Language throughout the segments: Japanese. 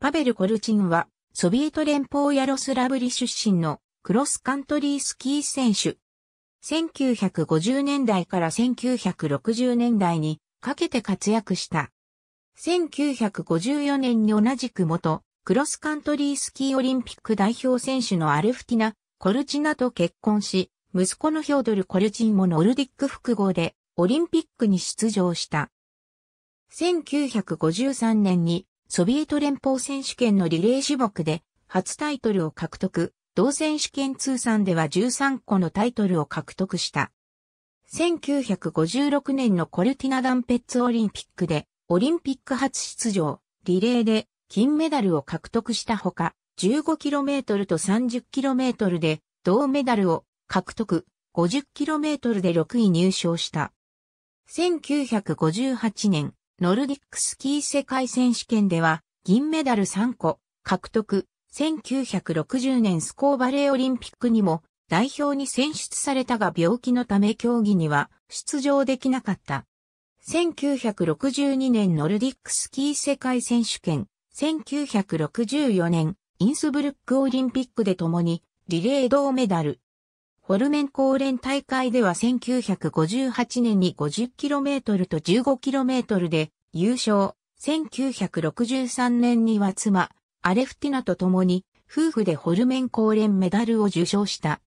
パベル・コルチンは、ソビエト連邦ヤロスラブリ出身のクロスカントリースキー選手。1950年代から1960年代にかけて活躍した。1954年に同じく元クロスカントリースキーオリンピック代表選手のアルフティナ・コルチナと結婚し、息子のヒョードル・コルチンもノルディック複合でオリンピックに出場した。1953年にソビエト連邦選手権のリレー種目で初タイトルを獲得、同選手権通算では13個のタイトルを獲得した。1956年のコルティナダンペッツオリンピックで、オリンピック初出場、リレーで金メダルを獲得したほか、15km と 30km で銅メダルを獲得、50km で6位入賞した。1958年、ノルディックスキー世界選手権では銀メダル3個獲得。1960年スコーバレーオリンピックにも代表に選出されたが病気のため競技には出場できなかった。1962年ノルディックスキー世界選手権、1964年インスブルックオリンピックで共にリレー銅メダル、ホルメン高連大会では1958年に 50km と 15km で優勝。1963年には妻、アレフティナと共に夫婦でホルメン高連メダルを受賞した。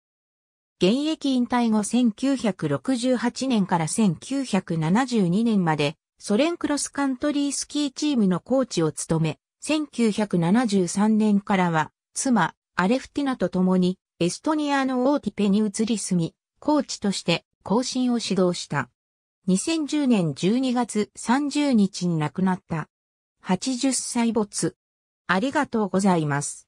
現役引退後1968年から1972年までソ連クロスカントリースキーチームのコーチを務め、1973年からは妻、アレフティナと共にエストニアのオーティペに移り住み、コーチとして更新を指導した。2010年12月30日に亡くなった。80歳没。ありがとうございます。